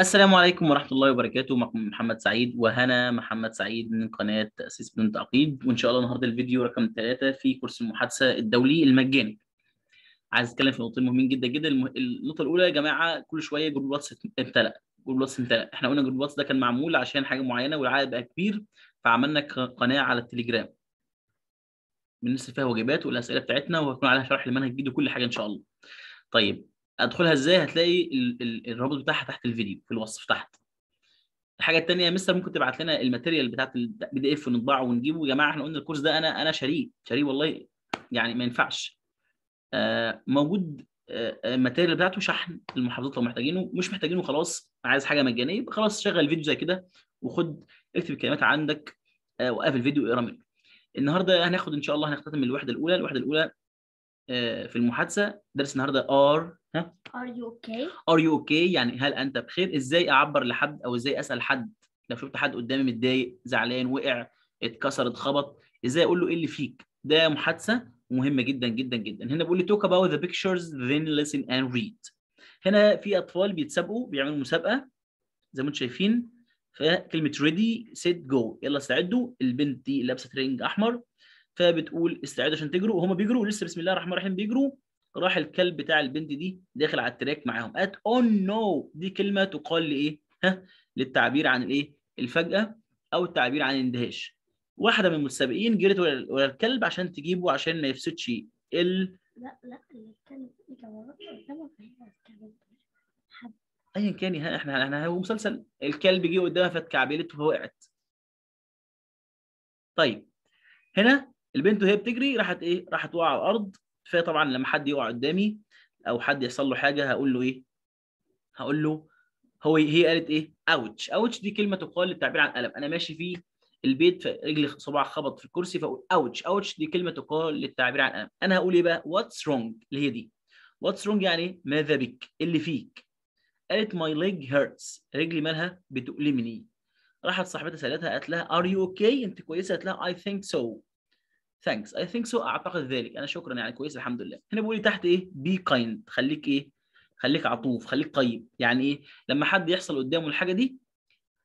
السلام عليكم ورحمة الله وبركاته معكم محمد سعيد وهنا محمد سعيد من قناة تأسيس بدون تعقيد وإن شاء الله النهاردة الفيديو رقم ثلاثة في كورس المحادثة الدولي المجاني عايز أتكلم في نقطتين مهمين جدا جدا النقطة الأولى يا جماعة كل شوية جروب واتس امتلأ جروب واتس امتلأ إحنا قلنا جروب واتس ده كان معمول عشان حاجة معينة والعدد بقى كبير فعملنا قناة على التليجرام بنرسل فيها واجبات والأسئلة بتاعتنا وهيكون عليها شرح لمنهج جديد وكل حاجة إن شاء الله طيب ادخلها ازاي هتلاقي الرابط بتاعها تحت الفيديو في الوصف تحت الحاجه الثانيه يا مستر ممكن تبعت لنا الماتيريال بتاعت البي دي اف ونطبعه ونجيبه يا جماعه احنا قلنا الكورس ده انا انا شاريه شاريه والله يعني ما ينفعش آه، موجود آه، الماتيريال بتاعته شحن المحافظات لو محتاجينه مش محتاجينه خلاص عايز حاجه مجانيه خلاص شغل فيديو زي كده وخد اكتب الكلمات عندك وقفل آه، وقف الفيديو واقرا منه النهارده هناخد ان شاء الله هنختتم الوحده الاولى الوحده الاولى في المحادثه درس النهارده ار Are ار يو اوكي ار يو اوكي يعني هل انت بخير ازاي اعبر لحد او ازاي اسال حد لو شفت حد قدامي متضايق زعلان وقع اتكسر اتخبط ازاي اقول له ايه اللي فيك ده محادثه مهمه جدا جدا جدا هنا بقول لي توك اباوت ذا بيكتشرز ذن ليسن أند ريد. هنا في اطفال بيتسابقوا بيعملوا مسابقه زي ما انتم شايفين فكلمه ريدي سيت جو يلا استعدوا البنت دي لابسه ترينج احمر فبتقول استعدوا عشان تجروا وهم بيجروا لسه بسم الله الرحمن الرحيم بيجروا راح الكلب بتاع البنت دي داخل على التراك معاهم ات اون نو دي كلمه تقال لايه ها للتعبير عن الايه الفجاه او التعبير عن الاندهاش واحده من المتسابقين جرت ورا الكلب عشان تجيبه عشان ما يفسدش ال لا لا الكلب ايا كان احنا احنا هو مسلسل الكلب جه قدامها فاتكعبلته فوقعت طيب هنا البنت وهي بتجري راحت ايه راحت وقع على الارض كفايه طبعا لما حد يقع قدامي او حد يحصل له حاجه هقول له ايه هقول له هو هي قالت ايه اوتش اوتش دي كلمه تقال للتعبير عن الالم انا ماشي في البيت فرجلي صباع خبط في الكرسي فاقول اوتش اوتش دي كلمه تقال للتعبير عن الالم انا هقول ايه بقى واتس رونج اللي هي دي واتس رونج يعني إيه؟ ماذا بك إيه اللي فيك قالت ماي ليج هيرتس رجلي مالها بتؤلمني راحت صاحبتها سالتها قالت لها ار يو اوكي انت كويسه قالت لها اي ثينك سو ثانكس اي ثينك سو اعتقد ذلك انا شكرا يعني كويس الحمد لله هنا بيقول لي تحت ايه بي كايند خليك ايه خليك عطوف خليك طيب يعني ايه لما حد يحصل قدامه الحاجه دي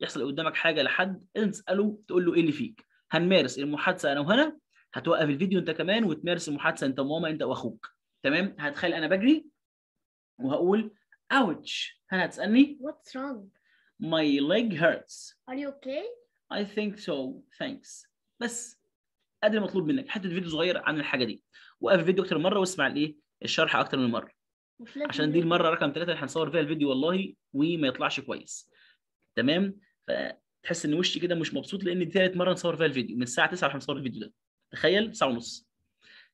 يحصل قدامك حاجه لحد اساله تقول له ايه اللي فيك هنمارس المحادثه انا وهنا هتوقف الفيديو انت كمان وتمارس المحادثه انت وماما انت واخوك تمام هتخيل انا بجري وهقول اوتش هنا هتسالني what's wrong my leg hurts are you okay I think so thanks بس قد المطلوب منك حتى فيديو صغير عن الحاجه دي وقف الفيديو اكتر من مره واسمع الايه الشرح اكتر من مره عشان دي المره رقم ثلاثه اللي هنصور فيها الفيديو والله وما يطلعش كويس تمام فتحس ان وشي كده مش مبسوط لان دي ثالث مره نصور فيها الفيديو من الساعه 9 هنصور الفيديو ده تخيل ساعه ونص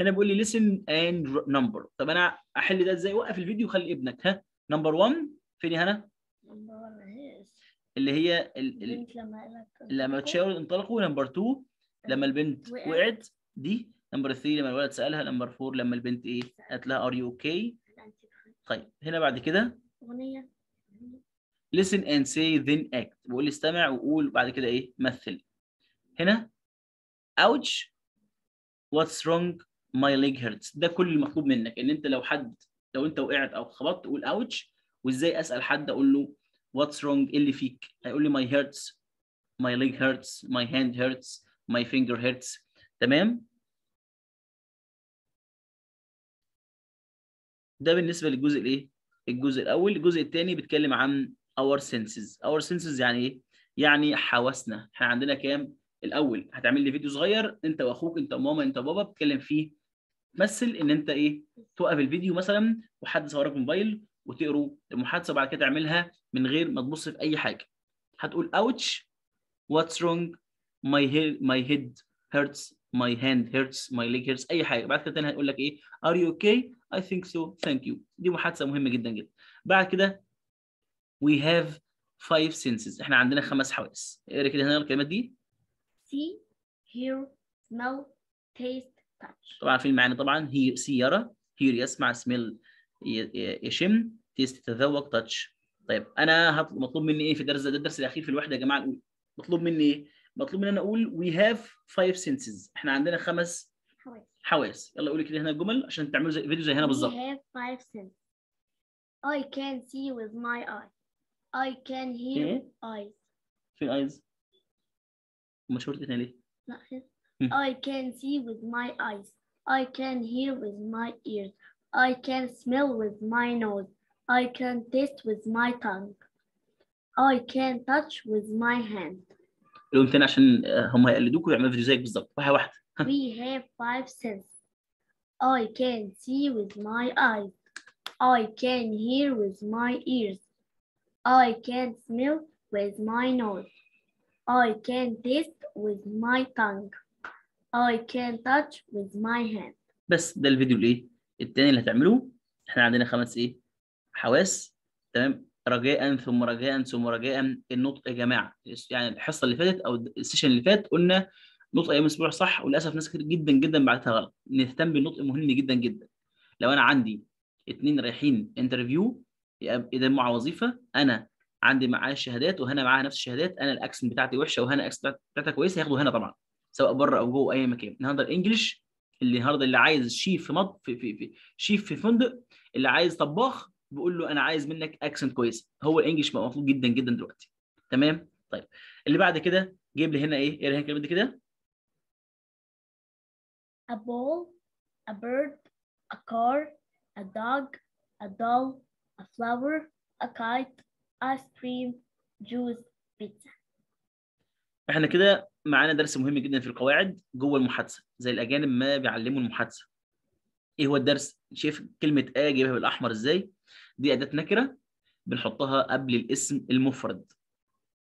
هنا بيقول لي ليسن اند نمبر طب انا احل ده ازاي وقف الفيديو وخلي ابنك ها نمبر 1 فين يا هنا نمبر 1 اللي هي ال... لما لما تشاور انطلقوا نمبر 2 لما البنت وقعت دي نمبر 3 لما الولد سالها نمبر 4 لما البنت ايه قالت لها ار يو اوكي طيب هنا بعد كده اغنيه listen and say then act بقول استمع وقول بعد كده ايه مثل هنا اوتش واتس رونج ماي ليج هيرتس ده كل المطلوب منك ان انت لو حد لو انت وقعت او خبطت قول اوتش وازاي اسال حد اقول له واتس رونج ايه اللي فيك هيقول لي ماي هيرتس ماي ليج هيرتس ماي هاند هيرتس my finger hurts تمام ده بالنسبه للجزء الايه الجزء الاول الجزء الثاني بيتكلم عن our senses our senses يعني ايه يعني حواسنا احنا عندنا كام الاول هتعمل لي فيديو صغير انت واخوك انت وماما انت وبابا بتتكلم فيه تمثل ان انت ايه توقف الفيديو مثلا وحد صورك موبايل وتقروا المحادثه وبعد كده تعملها من غير ما تبص في اي حاجه هتقول اوتش واتس رونج head my head hurts my hand hurts my leg hurts اي حاجه بعد كده تاني هيقول لك ايه are you okay i think so thank you دي محادثه مهمه جدا جدا بعد كده we have five senses احنا عندنا خمس حواس اقرا كده هنا الكلمات دي see hear smell taste touch طبعا في المعاني طبعا هي سي يرى hear يسمع سميل يشم تيست يتذوق تاتش طيب انا مطلوب مني ايه في الدرس ده الدرس الاخير في الوحده يا جماعه الاولى مطلوب مني ايه مطلوب مننا نقول وي هاف فايف سنسز احنا عندنا خمس حواس يلا قولي كده هنا جمل عشان تعملوا زي فيديو زي هنا بالظبط I have five senses I can see with my eye I can hear with eyes فين eyes ما شورت هنا ليه لا خير I can see with my eyes I can hear with my ears I can smell with my nose I can taste with my tongue I can touch with my hand لون تاني عشان هم هيقلدوك ويعملوا فيديو زيك بالظبط واحده واحده We have five senses I can see with my eyes I can hear with my ears I can smell with my nose I can taste with my tongue I can touch with my hand بس ده الفيديو الايه الثاني اللي هتعملوه احنا عندنا خمس ايه حواس تمام رجاء ثم رجاء ثم رجاء النطق يا جماعه يعني الحصه اللي فاتت او السيشن اللي فات قلنا نطق ايام الاسبوع صح وللاسف ناس كتير جدا جدا بعتها غلط نهتم بالنطق مهم جدا جدا لو انا عندي اتنين رايحين انترفيو على وظيفه انا عندي معايا الشهادات وهنا معاها نفس الشهادات انا الاكسنت بتاعتي وحشه وهنا الاكسنت بتاعتها كويسه هياخدوا هنا طبعا سواء بره او جوه اي مكان النهارده الانجليش اللي النهارده اللي عايز شيف في مط في في, في شيف في فندق اللي عايز طباخ بقول له انا عايز منك اكسنت كويس هو الانجليش بقى مطلوب جدا جدا دلوقتي تمام طيب اللي بعد كده جيب لي هنا ايه ايه الكلمه دي كده a ball a bird a car a dog a doll a flower a kite ice cream juice pizza احنا كده معانا درس مهم جدا في القواعد جوه المحادثه زي الاجانب ما بيعلموا المحادثه ايه هو الدرس شايف كلمه ا جايبها بالاحمر ازاي دي اداه نكره بنحطها قبل الاسم المفرد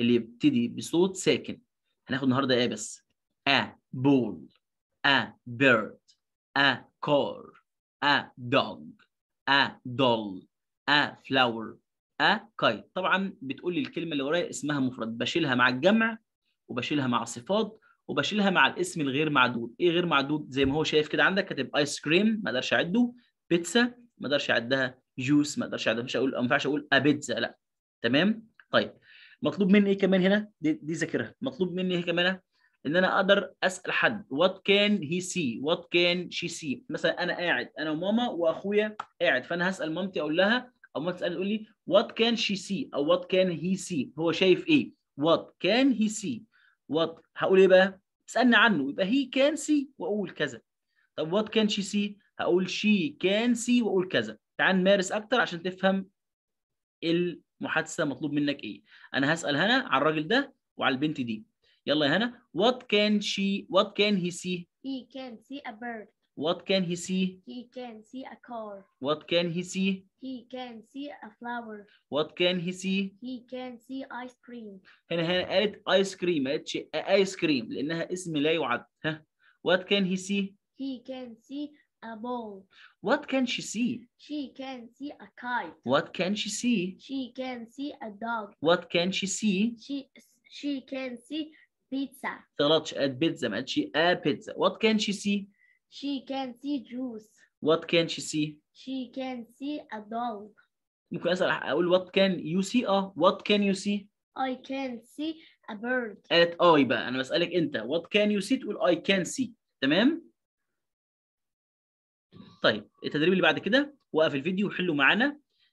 اللي يبتدي بصوت ساكن هناخد النهارده ايه بس a bull a bird a car a dog a doll a flower a kite طبعا بتقول لي الكلمه اللي ورايا اسمها مفرد بشيلها مع الجمع وبشيلها مع صفات وبشيلها مع الاسم الغير معدود ايه غير معدود زي ما هو شايف كده عندك كاتب ايس كريم ما اقدرش اعده بيتزا ما اقدرش اعدها جوس ما اقدرش ما ينفعش اقول ما ينفعش اقول ابيتزا لا تمام طيب مطلوب مني ايه كمان هنا دي, دي ذاكرها مطلوب مني ايه كمان ان انا اقدر اسال حد وات كان هي سي وات كان شي سي مثلا انا قاعد انا وماما واخويا قاعد فانا هسال مامتي اقول لها او مامتي تسالني تقول لي وات كان شي سي او وات كان هي سي هو شايف ايه وات كان هي سي وات هقول ايه بقى اسالني عنه يبقى هي كان سي واقول كذا طب وات كان شي سي هقول شي كان سي واقول كذا تعال نمارس اكتر عشان تفهم المحادثه مطلوب منك ايه انا هسال هنا على الراجل ده وعلى البنت دي يلا يا هنا what can she what can he see he can see a bird What can he see? He can see a car. What can he see? He can see a flower. What can he see? He can see ice cream. هنا هنا قالت ice cream ما قالتش ice cream لأنها اسم لا يعد. ها. What can he see? He can see a ball. What can she see? She can see a kite. What can she see? She can see a dog. What can she see? She she can see pizza. غلط قالت بيتزا ما a pizza. What can she see? She can see juice. What can she see? She can see a dog. ممكن اسال اقول what can you see اه what can you see? I can see a bird. قالت I انا بسالك انت what can you see تقول I can see تمام؟ طيب التدريب اللي بعد كده وقف الفيديو وحلوا معانا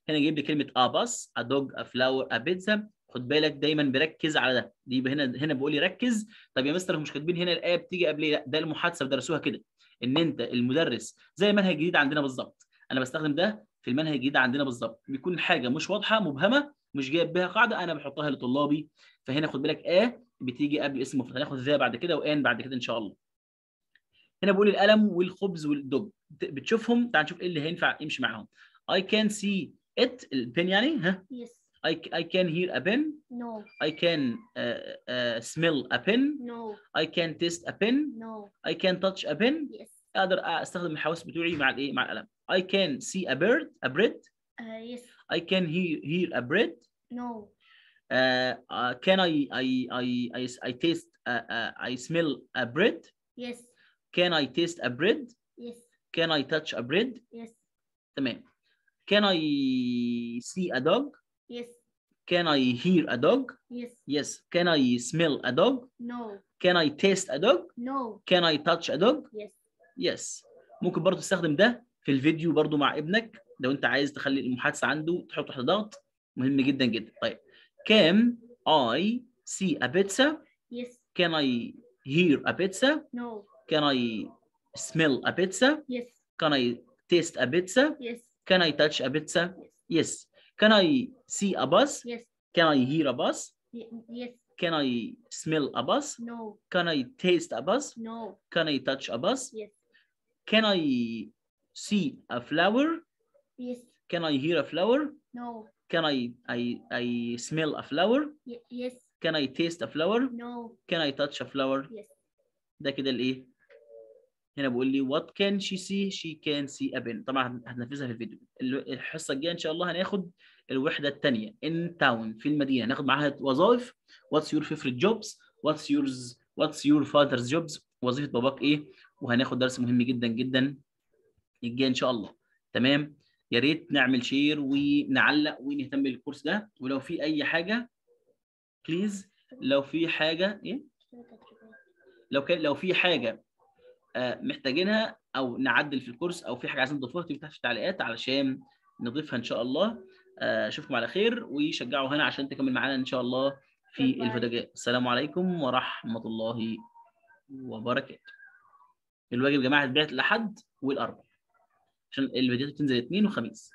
هنا جايب لي كلمه اباس ادوج افلاور ابيتزا خد بالك دايما بركز على ده دي هنا هنا بيقول لي ركز طب يا مستر مش كاتبين هنا الايه بتيجي قبل ايه لا ده المحادثه بدرسوها كده ان انت المدرس زي منهج جديد عندنا بالظبط انا بستخدم ده في المنهج الجديد عندنا بالظبط بيكون حاجه مش واضحه مبهمه مش جايب بها قاعده انا بحطها لطلابي فهنا خد بالك اه بتيجي قبل اسم مفرد هناخد ذا بعد كده وان بعد كده ان شاء الله هنا بقول القلم والخبز والدب بتشوفهم تعال نشوف ايه اللي هينفع يمشي معاهم I can see it البن يعني ها yes I, I can hear a pen no I can uh, uh, smell a pen no I can taste a pen no I can touch a pen yes اقدر استخدم الحواس بتوعي مع الايه مع الألم. I can see a bird a bird uh, yes I can hear hear a bird no uh, uh, can I I I I, I taste uh, uh, I smell a bread yes can I taste a bread yes Can I touch a bread? Yes. تمام. Can I see a dog? Yes. Can I hear a dog? Yes. Yes. Can I smell a dog? No. Can I taste a dog? No. Can I touch a dog? Yes. Yes. ممكن برضه تستخدم ده في الفيديو برضه مع ابنك لو انت عايز تخلي المحادثه عنده تحط تحت ضغط مهم جدا جدا طيب can I see a pizza yes can I hear a pizza no can I smell a pizza? Yes. Can I taste a pizza? Yes. Can I touch a pizza? Yes. yes. Can I see a bus? Yes. Can I hear a bus? yes. Can I smell a bus? No. Can I taste a bus? No. Can I touch a bus? Yes. Can I see a flower? Yes. Can I hear a flower? No. Can I I I smell a flower? Y yes. Can I taste a flower? No. Can I touch a flower? Yes. ده كده الايه؟ هنا بيقول لي وات كان شي سي شي كان سي ابن طبعا هننفذها في الفيديو الحصه الجايه ان شاء الله هناخد الوحده الثانيه ان تاون في المدينه هناخد معاها وظائف واتس يور فيفرت جوبز واتس يورز واتس يور فادرز جوبز وظيفه باباك ايه وهناخد درس مهم جدا جدا الجاي ان شاء الله تمام يا ريت نعمل شير ونعلق ونهتم بالكورس ده ولو في اي حاجه بليز لو في حاجه ايه لو كان لو في حاجه آه، محتاجينها او نعدل في الكورس او في حاجه عايزين نضيفها تكتبوا تحت في التعليقات علشان نضيفها ان شاء الله آه، اشوفكم على خير وشجعوا هنا عشان تكمل معانا ان شاء الله في الفيديو السلام عليكم ورحمه الله وبركاته الواجب يا جماعه هيتبعت الاحد والاربع عشان الفيديوهات بتنزل اثنين وخميس